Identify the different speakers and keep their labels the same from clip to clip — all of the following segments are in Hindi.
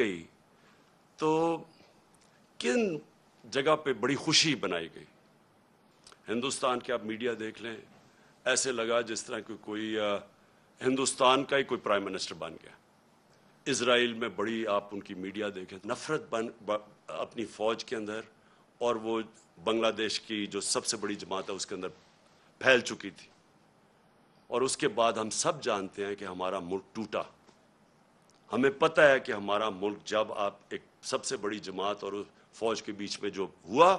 Speaker 1: गई तो किन जगह पे बड़ी खुशी बनाई गई हिंदुस्तान के आप मीडिया देख लें ऐसे लगा जिस तरह की कोई आ, हिंदुस्तान का ही कोई प्राइम मिनिस्टर बन गया इसराइल में बड़ी आप उनकी मीडिया देखें नफरत बन ब, अपनी फौज के अंदर और वो बांग्लादेश की जो सबसे बड़ी जमात है उसके अंदर फैल चुकी थी और उसके बाद हम सब जानते हैं कि हमारा मुल्क टूटा हमें पता है कि हमारा मुल्क जब आप एक सबसे बड़ी जमात और फौज के बीच में जो हुआ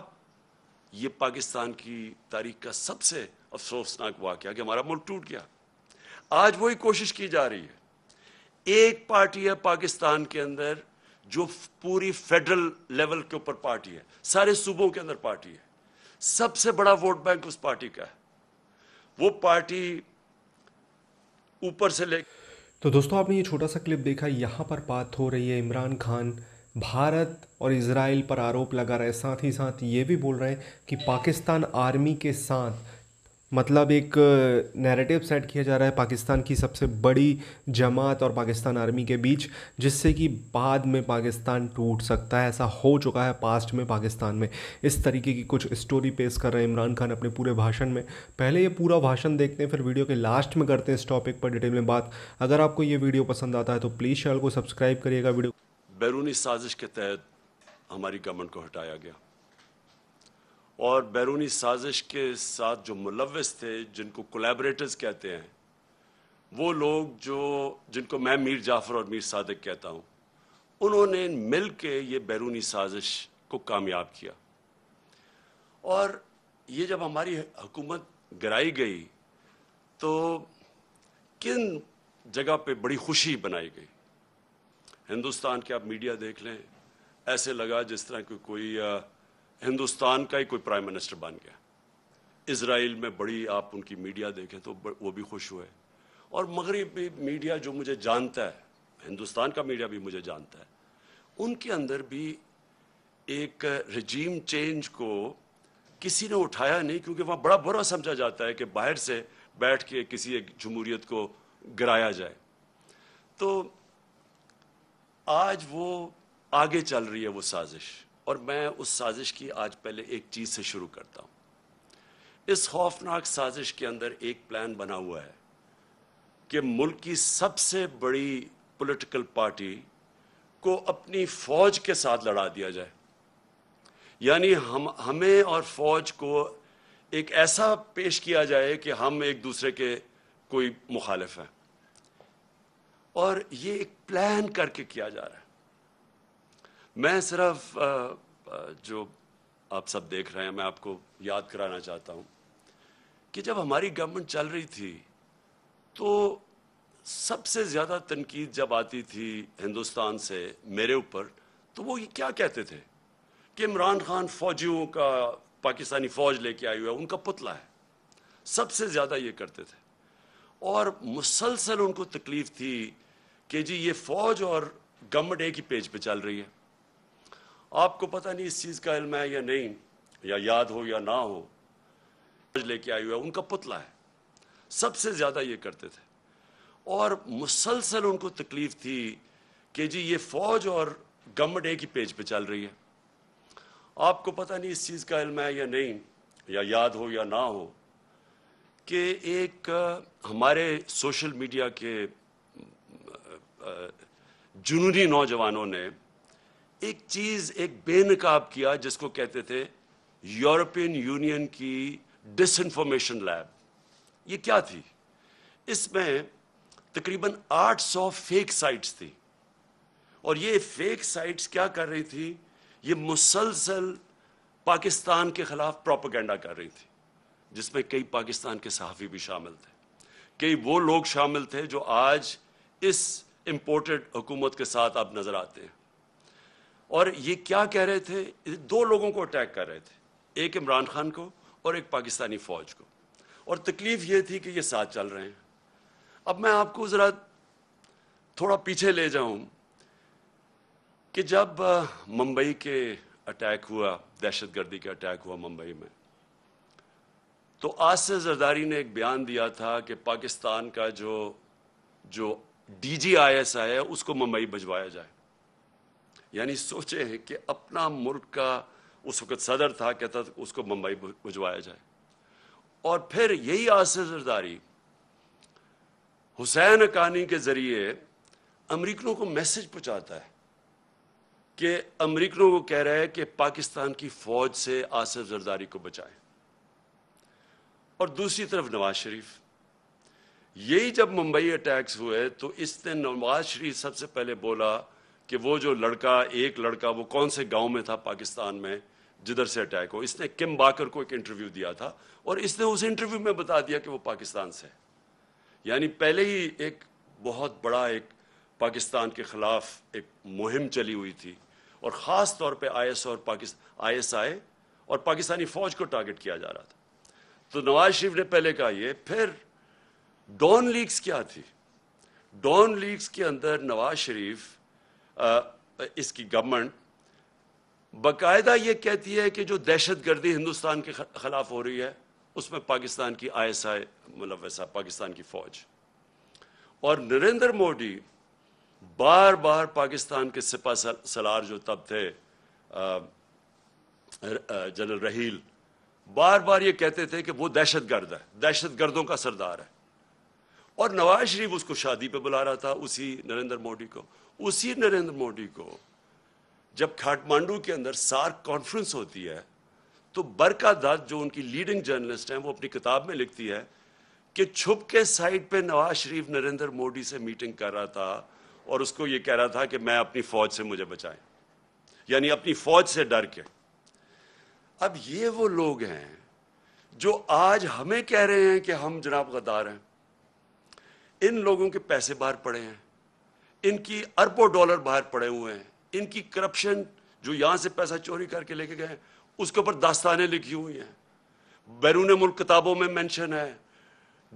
Speaker 1: ये पाकिस्तान की तारीख का सबसे अफसोसनाक वाक्य कि हमारा मुल्क टूट गया आज वही कोशिश की जा रही है एक पार्टी है पाकिस्तान के अंदर जो पूरी फेडरल लेवल के ऊपर पार्टी है सारे सूबों के अंदर पार्टी है सबसे बड़ा वोट बैंक उस पार्टी का है वो पार्टी ऊपर से लेकर
Speaker 2: तो दोस्तों आपने ये छोटा सा क्लिप देखा यहाँ पर बात हो रही है इमरान खान भारत और इसराइल पर आरोप लगा रहे हैं साथ ही साथ ये भी बोल रहे हैं कि पाकिस्तान आर्मी के साथ मतलब एक नैरेटिव सेट किया जा रहा है पाकिस्तान की सबसे बड़ी जमात और पाकिस्तान आर्मी के बीच जिससे कि बाद में पाकिस्तान टूट सकता है ऐसा हो चुका है पास्ट में पाकिस्तान में इस तरीके की कुछ स्टोरी पेश कर रहे हैं इमरान खान अपने पूरे भाषण में पहले ये पूरा भाषण देखते हैं फिर वीडियो के लास्ट में करते हैं इस टॉपिक पर डिटेल में बात अगर आपको ये वीडियो पसंद आता है तो प्लीज़ चैनल को सब्सक्राइब करिएगा वीडियो
Speaker 1: बैरूनी साजिश के तहत हमारी गवर्नमेंट को हटाया गया और बैरूनी साजिश के साथ जो मुलविस थे जिनको कोलेबरेटर्स कहते हैं वो लोग जो जिनको मैं मीर जाफ़र और मीर सादक कहता हूँ उन्होंने मिल के ये बैरूनी साजिश को कामयाब किया और ये जब हमारी हुकूमत गिराई गई तो किन जगह पे बड़ी खुशी बनाई गई हिंदुस्तान के आप मीडिया देख लें ऐसे लगा जिस तरह की कोई आ, हिंदुस्तान का ही कोई प्राइम मिनिस्टर बन गया इसराइल में बड़ी आप उनकी मीडिया देखें तो वो भी खुश हुए और मगरबी मीडिया जो मुझे जानता है हिंदुस्तान का मीडिया भी मुझे जानता है उनके अंदर भी एक रजीम चेंज को किसी ने उठाया नहीं क्योंकि वहाँ बड़ा बुरा समझा जाता है कि बाहर से बैठ के किसी एक जमहूरीत को गिराया जाए तो आज वो आगे चल रही है वो साजिश और मैं उस साजिश की आज पहले एक चीज से शुरू करता हूं इस खौफनाक साजिश के अंदर एक प्लान बना हुआ है कि मुल्क की सबसे बड़ी पॉलिटिकल पार्टी को अपनी फौज के साथ लड़ा दिया जाए यानी हम हमें और फौज को एक ऐसा पेश किया जाए कि हम एक दूसरे के कोई मुखालिफ हैं और ये एक प्लान करके किया जा रहा है मैं सिर्फ जो आप सब देख रहे हैं मैं आपको याद कराना चाहता हूँ कि जब हमारी गवर्नमेंट चल रही थी तो सबसे ज़्यादा तनकीद जब आती थी हिंदुस्तान से मेरे ऊपर तो वो ये क्या कहते थे कि इमरान खान फौजियों का पाकिस्तानी फौज लेके आई हुई है उनका पुतला है सबसे ज़्यादा ये करते थे और मुसलसल उनको तकलीफ थी कि जी ये फौज और गवर्नमेंट एक ही पेज पे चल रही है आपको पता नहीं इस चीज़ का इल्म है या नहीं या याद हो या ना हो लेके आई हुआ है उनका पुतला है सबसे ज़्यादा ये करते थे और मुसलसल उनको तकलीफ थी कि जी ये फौज और गवर्नमेंट एक ही पेज पे चल रही है आपको पता नहीं इस चीज़ का इल्म है या नहीं या याद हो या ना हो कि एक हमारे सोशल मीडिया के जुनूनी नौजवानों ने एक चीज एक बेनकाब किया जिसको कहते थे यूरोपियन यूनियन की डिसइंफॉर्मेशन लैब ये क्या थी इसमें तकरीबन 800 फेक साइट्स थी और ये फेक साइट्स क्या कर रही थी ये मुसलसल पाकिस्तान के खिलाफ प्रोपोगंडा कर रही थी जिसमें कई पाकिस्तान के सहाफ़ी भी शामिल थे कई वो लोग शामिल थे जो आज इस इंपोर्टेड हुकूमत के साथ आप नज़र आते हैं और ये क्या कह रहे थे दो लोगों को अटैक कर रहे थे एक इमरान खान को और एक पाकिस्तानी फौज को और तकलीफ ये थी कि ये साथ चल रहे हैं अब मैं आपको ज़रा थोड़ा पीछे ले जाऊं कि जब मुंबई के अटैक हुआ दहशतगर्दी का अटैक हुआ मुंबई में तो आज से जरदारी ने एक बयान दिया था कि पाकिस्तान का जो जो डीजीआईएस है उसको मुंबई भिजवाया जाए यानी सोचे हैं कि अपना मुल्क का उस वक्त सदर था कहता था उसको मुंबई भुजवाया जाए और फिर यही आसरदारी हुसैन अकानी के जरिए अमरीकनों को मैसेज पहुंचाता है कि अमरीकनों को कह रहा है कि पाकिस्तान की फौज से आसफ जरदारी को बचाएं और दूसरी तरफ नवाज शरीफ यही जब मुंबई अटैक्स हुए तो इसने नवाज शरीफ सबसे पहले बोला कि वो जो लड़का एक लड़का वो कौन से गांव में था पाकिस्तान में जिधर से अटैक हो इसने किम बाकर को एक इंटरव्यू दिया था और इसने उस इंटरव्यू में बता दिया कि वो पाकिस्तान से है यानी पहले ही एक बहुत बड़ा एक पाकिस्तान के ख़िलाफ़ एक मुहिम चली हुई थी और ख़ास तौर पर आई और पाकिस्तान आई और पाकिस्तानी फ़ौज को टारगेट किया जा रहा था तो नवाज शरीफ ने पहले कहा यह फिर डॉन लीग्स क्या थी डॉन लीग्स के अंदर नवाज शरीफ इसकी गवर्नमेंट बाकायदा ये कहती है कि जो दहशत गर्दी हिंदुस्तान के खिलाफ हो रही है उसमें पाकिस्तान की आई एस आई मुलवस मतलब है पाकिस्तान की फौज और नरेंद्र मोदी बार बार पाकिस्तान के सिपा सलार जो तब थे जनरल रहील बार बार ये कहते थे कि वो दहशत गर्द है दहशत गर्दों का सरदार है और नवाज शरीफ उसको शादी पे बुला रहा था उसी नरेंद्र मोदी को उसी नरेंद्र मोदी को जब काठमांडू के अंदर सार्क कॉन्फ्रेंस होती है तो बरका दत्त जो उनकी लीडिंग जर्नलिस्ट हैं वो अपनी किताब में लिखती है कि छुप के साइड पे नवाज शरीफ नरेंद्र मोदी से मीटिंग कर रहा था और उसको ये कह रहा था कि मैं अपनी फौज से मुझे बचाए यानी अपनी फौज से डर के अब ये वो लोग हैं जो आज हमें कह रहे हैं कि हम जनाब गदार हैं इन लोगों के पैसे बाहर पड़े हैं इनकी अरबों डॉलर बाहर पड़े हुए हैं इनकी करप्शन जो यहां से पैसा चोरी करके लेके गए उसके ऊपर दास्तानें लिखी हुई हैं बैरून मुल्क किताबों में मेंशन है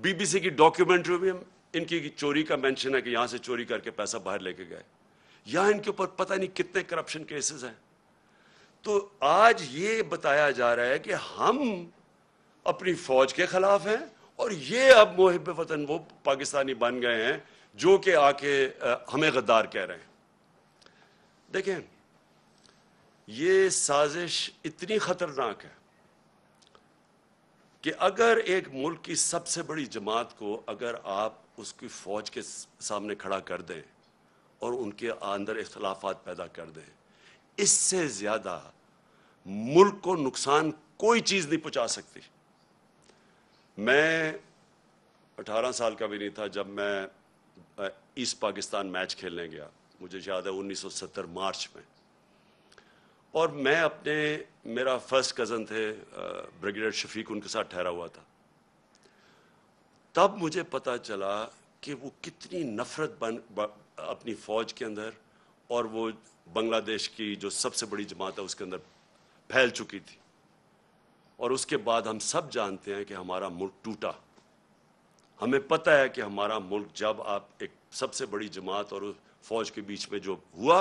Speaker 1: बीबीसी की डॉक्यूमेंट्री में इनकी चोरी का मेंशन है कि यहां से चोरी करके पैसा बाहर लेके गए यहां इनके ऊपर पता नहीं कितने करप्शन केसेस हैं तो आज ये बताया जा रहा है कि हम अपनी फौज के खिलाफ हैं और ये अब मोहब वतन वो पाकिस्तानी बन गए हैं जो कि आके हमें गद्दार कह रहे हैं देखें ये साजिश इतनी खतरनाक है कि अगर एक मुल्क की सबसे बड़ी जमात को अगर आप उसकी फौज के सामने खड़ा कर दें और उनके अंदर इख्लाफा पैदा कर दें इससे ज़्यादा मुल्क को नुकसान कोई चीज़ नहीं पहुंचा सकती मैं 18 साल का भी नहीं था जब मैं इस पाकिस्तान मैच खेलने गया मुझे याद है 1970 मार्च में और मैं अपने मेरा फर्स्ट कज़न थे ब्रिगेडियर शफीक उनके साथ ठहरा हुआ था तब मुझे पता चला कि वो कितनी नफरत बन ब, अपनी फ़ौज के अंदर और वो बांग्लादेश की जो सबसे बड़ी जमात है उसके अंदर फैल चुकी थी और उसके बाद हम सब जानते हैं कि हमारा मुल्क टूटा हमें पता है कि हमारा मुल्क जब आप एक सबसे बड़ी जमात और फौज के बीच में जो हुआ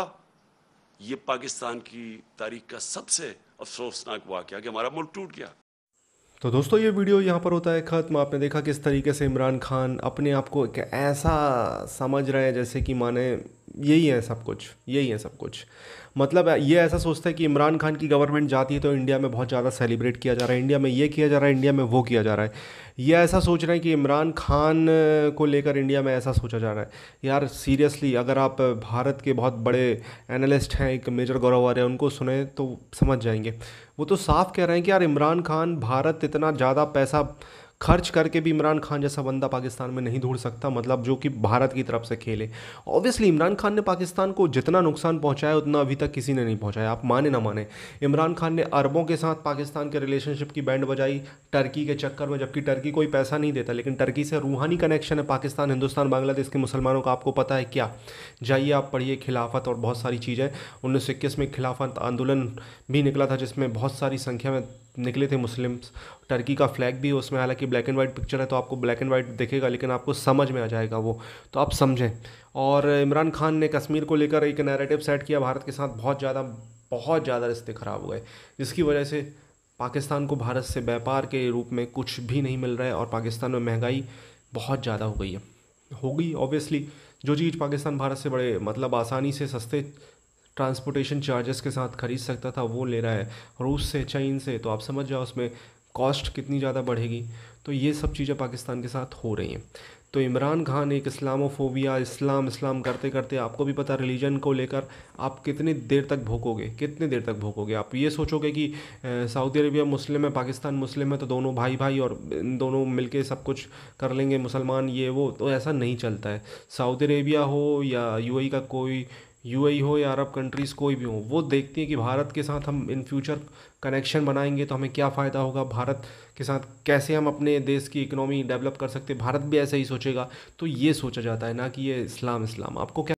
Speaker 1: ये पाकिस्तान की तारीख का सबसे अफसोसनाक वाक्य कि हमारा मुल्क टूट गया
Speaker 2: तो दोस्तों ये वीडियो यहाँ पर होता है ख़त्म आपने देखा किस तरीके से इमरान खान अपने आप को एक ऐसा समझ रहे हैं जैसे कि माने यही है सब कुछ यही है सब कुछ मतलब ये ऐसा सोचता है कि इमरान खान की गवर्नमेंट जाती है तो इंडिया में बहुत ज़्यादा सेलिब्रेट किया जा रहा है इंडिया में ये किया जा रहा है इंडिया में वो किया जा रहा है ये ऐसा सोच रहे हैं कि इमरान खान को लेकर इंडिया में ऐसा सोचा जा रहा है यार सीरियसली अगर आप भारत के बहुत बड़े एनालिस्ट हैं एक मेजर गौरव आर्य उनको सुने तो समझ जाएंगे वो तो साफ कह रहे हैं कि यार इमरान खान भारत इतना ज़्यादा पैसा खर्च करके भी इमरान खान जैसा बंदा पाकिस्तान में नहीं ढूंढ सकता मतलब जो कि भारत की तरफ से खेले ऑब्वियसली इमरान खान ने पाकिस्तान को जितना नुकसान पहुंचाया उतना अभी तक किसी ने नहीं पहुंचाया आप माने ना माने इमरान खान ने अरबों के साथ पाकिस्तान के रिलेशनशिप की बैंड बजाई टर्की के चक्कर में जबकि टर्की कोई पैसा नहीं देता लेकिन टर्की से रूहानी कनेक्शन है पाकिस्तान हिंदुस्तान बांग्लादेश के मुसलमानों का आपको पता है क्या जाइए आप पढ़िए खिलाफत और बहुत सारी चीज़ें उन्नीस में खिलाफत आंदोलन भी निकला था जिसमें बहुत सारी संख्या में निकले थे मुस्लिम्स टर्की का फ्लैग भी उसमें हालांकि ब्लैक एंड वाइट पिक्चर है तो आपको ब्लैक एंड वाइट दिखेगा लेकिन आपको समझ में आ जाएगा वो तो आप समझें और इमरान खान ने कश्मीर को लेकर एक नैरेटिव सेट किया भारत के साथ बहुत ज़्यादा बहुत ज़्यादा रिश्ते ख़राब हो गए जिसकी वजह से पाकिस्तान को भारत से व्यापार के रूप में कुछ भी नहीं मिल रहा है और पाकिस्तान में महंगाई बहुत ज़्यादा हो गई है हो गई ऑब्वियसली जो चीज़ पाकिस्तान भारत से बड़े मतलब आसानी से सस्ते ट्रांसपोर्टेशन चार्जेस के साथ ख़रीद सकता था वो ले रहा है रूस से चाइन से तो आप समझ जाओ उसमें कॉस्ट कितनी ज़्यादा बढ़ेगी तो ये सब चीज़ें पाकिस्तान के साथ हो रही हैं तो इमरान खान एक इस्लामोफोबिया इस्लाम इस्लाम करते करते आपको भी पता रिलीजन को लेकर आप कितनी देर तक भोंकोगे कितने देर तक भोंकोगे आप ये सोचोगे कि सऊदी अरेबिया मुस्लिम है पाकिस्तान मुस्लिम है तो दोनों भाई भाई और दोनों मिलके सब कुछ कर लेंगे मुसलमान ये वो तो ऐसा नहीं चलता है सऊदी अरेबिया हो या यू का कोई यूएई e हो या अरब कंट्रीज़ कोई भी हो वो देखती हैं कि भारत के साथ हम इन फ्यूचर कनेक्शन बनाएंगे तो हमें क्या फ़ायदा होगा भारत के साथ कैसे हम अपने देश की इकोनॉमी डेवलप कर सकते भारत भी ऐसा ही सोचेगा तो ये सोचा जाता है ना कि ये इस्लाम इस्लाम आपको क्या